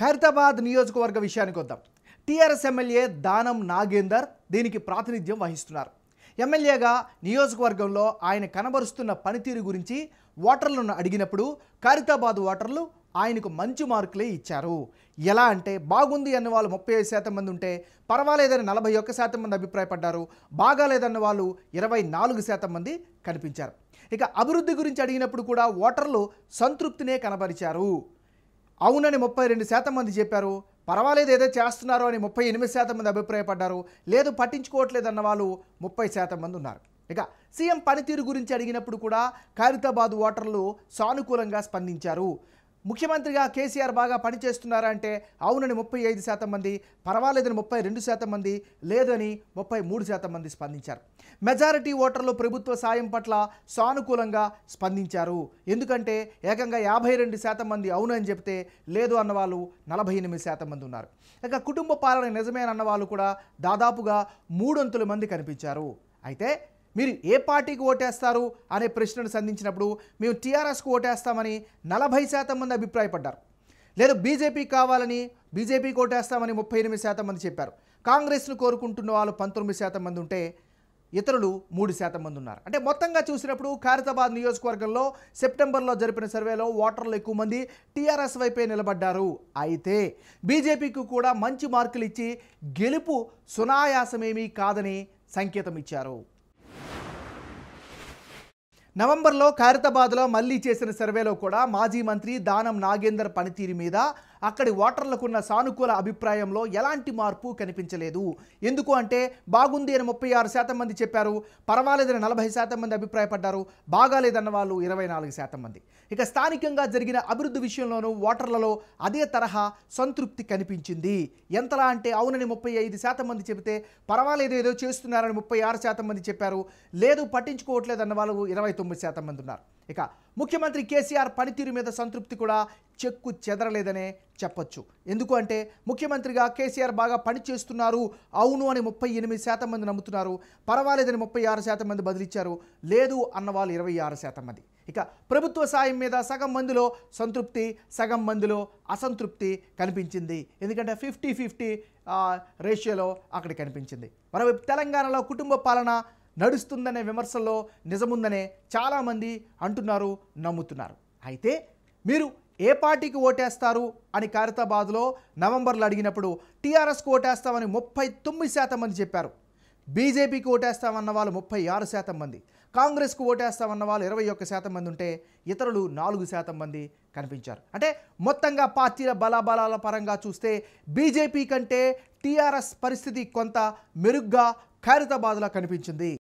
ఖైరతాబాద్ నియోజకవర్గ విషయానికి వద్దాం టీఆర్ఎస్ ఎమ్మెల్యే దానం నాగేందర్ దీనికి ప్రాతినిధ్యం వహిస్తున్నారు ఎమ్మెల్యేగా నియోజకవర్గంలో ఆయన కనబరుస్తున్న పనితీరు గురించి ఓటర్లను అడిగినప్పుడు ఖైరతాబాద్ ఓటర్లు ఆయనకు మంచి మార్కులే ఇచ్చారు ఎలా అంటే బాగుంది అన్న వాళ్ళు ముప్పై ఐదు శాతం మంది ఉంటే పర్వాలేదని నలభై ఒక్క శాతం మంది అభిప్రాయపడ్డారు బాగాలేదన్న వాళ్ళు ఇరవై నాలుగు శాతం మంది కనిపించారు ఇక అభివృద్ధి గురించి అడిగినప్పుడు కూడా ఓటర్లు సంతృప్తినే కనబరిచారు అవునని ముప్పై రెండు శాతం మంది చెప్పారు పర్వాలేదు ఏదో చేస్తున్నారు అని ముప్పై ఎనిమిది శాతం మంది అభిప్రాయపడ్డారు లేదు పట్టించుకోవట్లేదన్న వాళ్ళు ముప్పై శాతం మంది ఉన్నారు ఇక సీఎం పనితీరు గురించి అడిగినప్పుడు కూడా ఖైరతాబాద్ ఓటర్లు సానుకూలంగా స్పందించారు ముఖ్యమంత్రిగా కేసీఆర్ బాగా పనిచేస్తున్నారా అంటే అవునని ముప్పై ఐదు శాతం మంది పర్వాలేదని ముప్పై రెండు శాతం మంది లేదని ముప్పై మూడు శాతం మంది స్పందించారు మెజారిటీ ఓటర్లు ప్రభుత్వ సాయం పట్ల సానుకూలంగా స్పందించారు ఎందుకంటే ఏకంగా యాభై రెండు శాతం మంది అవునని చెప్తే లేదు అన్నవాళ్ళు నలభై ఎనిమిది శాతం మంది ఉన్నారు ఇక కుటుంబ పాలన నిజమేనన్న వాళ్ళు కూడా దాదాపుగా మూడొంతుల మంది కనిపించారు అయితే మీరు ఏ పార్టీకి ఓటేస్తారు అనే ప్రశ్నను సంధించినప్పుడు మేము టీఆర్ఎస్కు ఓటేస్తామని నలభై శాతం మంది అభిప్రాయపడ్డారు లేదు బీజేపీ కావాలని బీజేపీకి ఓటేస్తామని ముప్పై ఎనిమిది శాతం మంది చెప్పారు కాంగ్రెస్ను కోరుకుంటున్న వాళ్ళు పంతొమ్మిది శాతం మంది ఉంటే ఇతరులు మూడు శాతం మంది ఉన్నారు అంటే మొత్తంగా చూసినప్పుడు ఖారితాబాద్ నియోజకవర్గంలో సెప్టెంబర్లో జరిపిన సర్వేలో ఓటర్లు ఎక్కువ మంది టీఆర్ఎస్ వైపే నిలబడ్డారు అయితే బీజేపీకి కూడా మంచి మార్కులు ఇచ్చి గెలుపు సునాయాసమేమీ కాదని సంకేతం ఇచ్చారు నవంబర్లో ఖైరతాబాద్లో మళ్లీ చేసిన సర్వేలో కూడా మాజీ మంత్రి దానం నాగేందర్ పనితీరు మీద అక్కడి ఓటర్లకున్న సానుకూల అభిప్రాయంలో ఎలాంటి మార్పు కనిపించలేదు ఎందుకు అంటే బాగుంది అని ముప్పై ఆరు శాతం మంది చెప్పారు పర్వాలేదని నలభై శాతం మంది అభిప్రాయపడ్డారు బాగాలేదన్న వాళ్ళు ఇరవై నాలుగు శాతం మంది ఇక స్థానికంగా జరిగిన అభివృద్ధి విషయంలోనూ ఓటర్లలో అదే తరహా సంతృప్తి కనిపించింది ఎంతలా అంటే అవునని ముప్పై ఐదు శాతం మంది చెబితే పర్వాలేదు ఏదో చేస్తున్నారని ముప్పై ఆరు శాతం మంది చెప్పారు లేదు పట్టించుకోవట్లేదు అన్న వాళ్ళు ఇరవై తొమ్మిది శాతం మంది ఉన్నారు ఇక ముఖ్యమంత్రి కేసీఆర్ పనితీరు మీద సంతృప్తి కూడా చెక్కు చెదరలేదనే చెప్పొచ్చు ఎందుకు అంటే ముఖ్యమంత్రిగా కేసీఆర్ బాగా పనిచేస్తున్నారు అవును అని ముప్పై ఎనిమిది శాతం మంది నమ్ముతున్నారు పర్వాలేదని ముప్పై ఆరు శాతం మంది బదిలిచ్చారు లేదు అన్న వాళ్ళు ఇరవై ఆరు శాతం మంది ఇక ప్రభుత్వ సాయం మీద సగం మందిలో సంతృప్తి సగం మందిలో అసంతృప్తి కనిపించింది ఎందుకంటే ఫిఫ్టీ ఫిఫ్టీ రేషియోలో అక్కడ కనిపించింది మరోవైపు తెలంగాణలో కుటుంబ పాలన నడుస్తుందనే విమర్శల్లో నిజముందనే చాలామంది అంటున్నారు నమ్ముతున్నారు అయితే మీరు ఏ పార్టీకి ఓటేస్తారు అని ఖైరతాబాద్లో నవంబర్లో అడిగినప్పుడు టీఆర్ఎస్కి ఓటేస్తామని ముప్పై తొమ్మిది శాతం మంది చెప్పారు బీజేపీకి ఓటేస్తామన్న వాళ్ళు ముప్పై ఆరు శాతం మంది కాంగ్రెస్కు ఓటేస్తామన్న వాళ్ళు ఇరవై ఒక్క శాతం మంది ఉంటే ఇతరులు నాలుగు శాతం మంది కనిపించారు అంటే మొత్తంగా పార్టీల బలాబలాల పరంగా చూస్తే బీజేపీ కంటే టీఆర్ఎస్ పరిస్థితి కొంత మెరుగ్గా ఖైరతాబాద్లా కనిపించింది